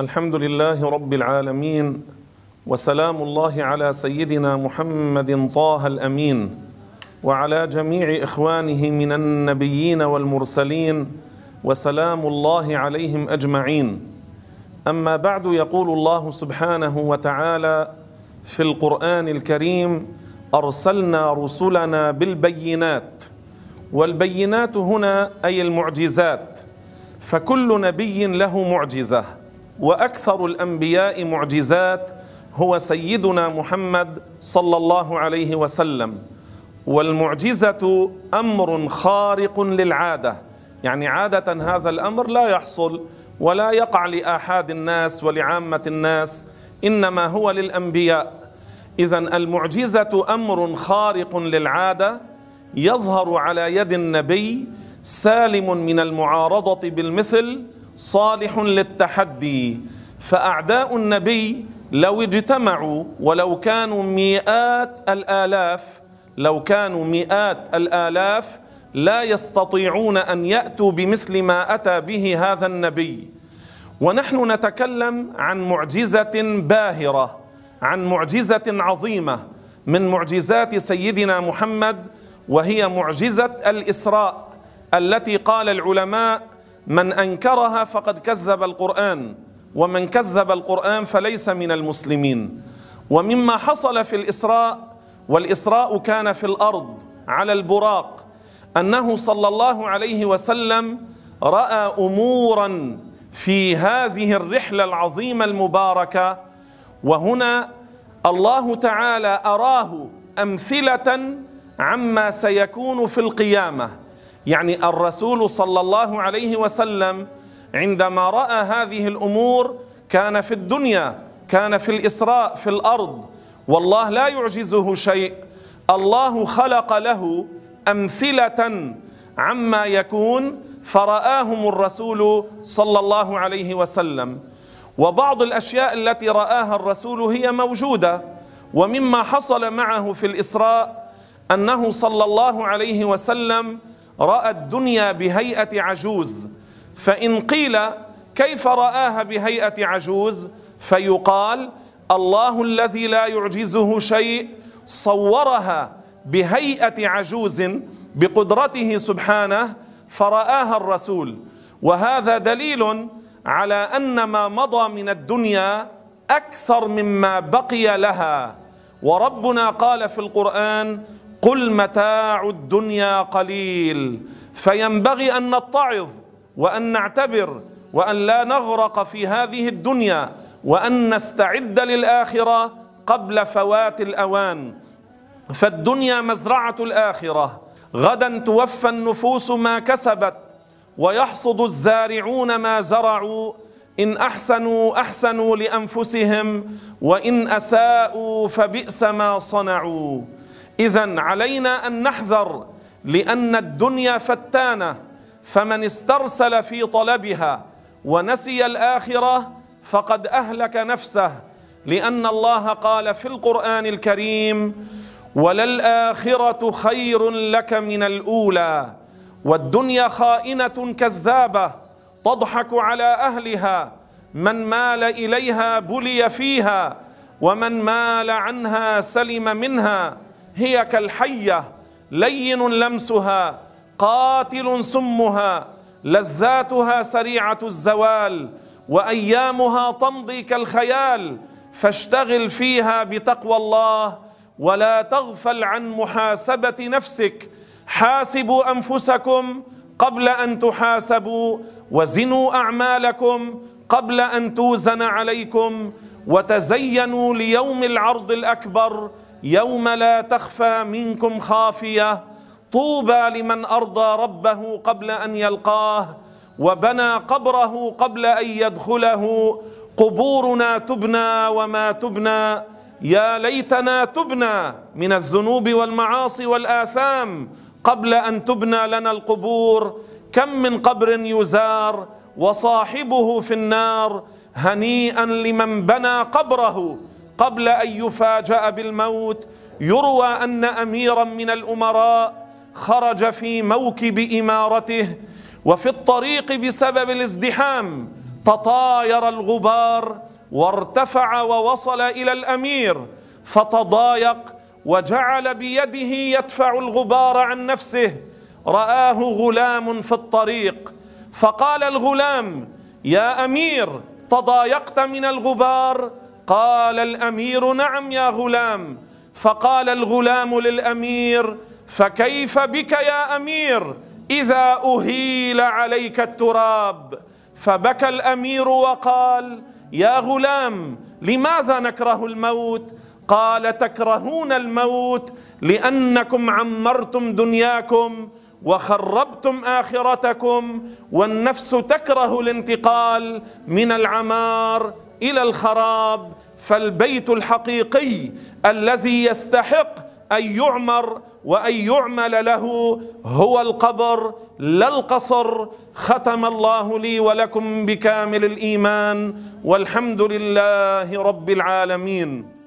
الحمد لله رب العالمين وسلام الله على سيدنا محمد طه الامين وعلى جميع اخوانه من النبيين والمرسلين وسلام الله عليهم اجمعين اما بعد يقول الله سبحانه وتعالى في القران الكريم ارسلنا رسلنا بالبينات والبينات هنا اي المعجزات فكل نبي له معجزه واكثر الانبياء معجزات هو سيدنا محمد صلى الله عليه وسلم والمعجزه امر خارق للعاده يعني عاده هذا الامر لا يحصل ولا يقع لاحاد الناس ولعامه الناس انما هو للانبياء اذا المعجزه امر خارق للعاده يظهر على يد النبي سالم من المعارضه بالمثل صالح للتحدي فأعداء النبي لو اجتمعوا ولو كانوا مئات الآلاف لو كانوا مئات الآلاف لا يستطيعون أن يأتوا بمثل ما أتى به هذا النبي ونحن نتكلم عن معجزة باهرة عن معجزة عظيمة من معجزات سيدنا محمد وهي معجزة الإسراء التي قال العلماء من أنكرها فقد كذب القرآن ومن كذب القرآن فليس من المسلمين ومما حصل في الإسراء والإسراء كان في الأرض على البراق أنه صلى الله عليه وسلم رأى أمورا في هذه الرحلة العظيمة المباركة وهنا الله تعالى أراه أمثلة عما سيكون في القيامة يعني الرسول صلى الله عليه وسلم عندما راى هذه الامور كان في الدنيا كان في الاسراء في الارض والله لا يعجزه شيء الله خلق له امثله عما يكون فرآهم الرسول صلى الله عليه وسلم وبعض الأشياء التي رآها الرسول هي موجودة ومما حصل معه في الإسراء أنه صلى الله عليه وسلم رأى الدنيا بهيئة عجوز فإن قيل كيف رآها بهيئة عجوز فيقال الله الذي لا يعجزه شيء صورها بهيئة عجوز بقدرته سبحانه فرآها الرسول وهذا دليل على أن ما مضى من الدنيا أكثر مما بقي لها وربنا قال في القرآن قل متاع الدنيا قليل فينبغي أن نتعظ وأن نعتبر وأن لا نغرق في هذه الدنيا وأن نستعد للآخرة قبل فوات الأوان فالدنيا مزرعة الآخرة غدا توفى النفوس ما كسبت ويحصد الزارعون ما زرعوا إن أحسنوا أحسنوا لأنفسهم وإن أساءوا فبئس ما صنعوا إذا علينا أن نحذر لأن الدنيا فتانة فمن استرسل في طلبها ونسي الآخرة فقد أهلك نفسه لأن الله قال في القرآن الكريم وللآخرة خير لك من الأولى والدنيا خائنة كذابة تضحك على أهلها من مال إليها بلي فيها ومن مال عنها سلم منها هي كالحية لين لمسها قاتل سمها لذاتها سريعة الزوال وأيامها تمضي كالخيال فاشتغل فيها بتقوى الله ولا تغفل عن محاسبة نفسك حاسبوا أنفسكم قبل أن تحاسبوا وزنوا أعمالكم قبل أن توزن عليكم وتزينوا ليوم العرض الأكبر يوم لا تخفى منكم خافيه طوبى لمن ارضى ربه قبل ان يلقاه وبنى قبره قبل ان يدخله قبورنا تبنى وما تبنى يا ليتنا تبنى من الذنوب والمعاصي والاثام قبل ان تبنى لنا القبور كم من قبر يزار وصاحبه في النار هنيئا لمن بنى قبره قبل أن يفاجأ بالموت يروى أن أميرا من الأمراء خرج في موكب إمارته وفي الطريق بسبب الازدحام تطاير الغبار وارتفع ووصل إلى الأمير فتضايق وجعل بيده يدفع الغبار عن نفسه رآه غلام في الطريق فقال الغلام يا أمير تضايقت من الغبار قال الامير نعم يا غلام فقال الغلام للامير فكيف بك يا امير اذا اهيل عليك التراب فبكى الامير وقال يا غلام لماذا نكره الموت قال تكرهون الموت لانكم عمرتم دنياكم وخربتم اخرتكم والنفس تكره الانتقال من العمار الى الخراب فالبيت الحقيقي الذي يستحق أن يعمر وأن يعمل له هو القبر لا القصر ختم الله لي ولكم بكامل الإيمان والحمد لله رب العالمين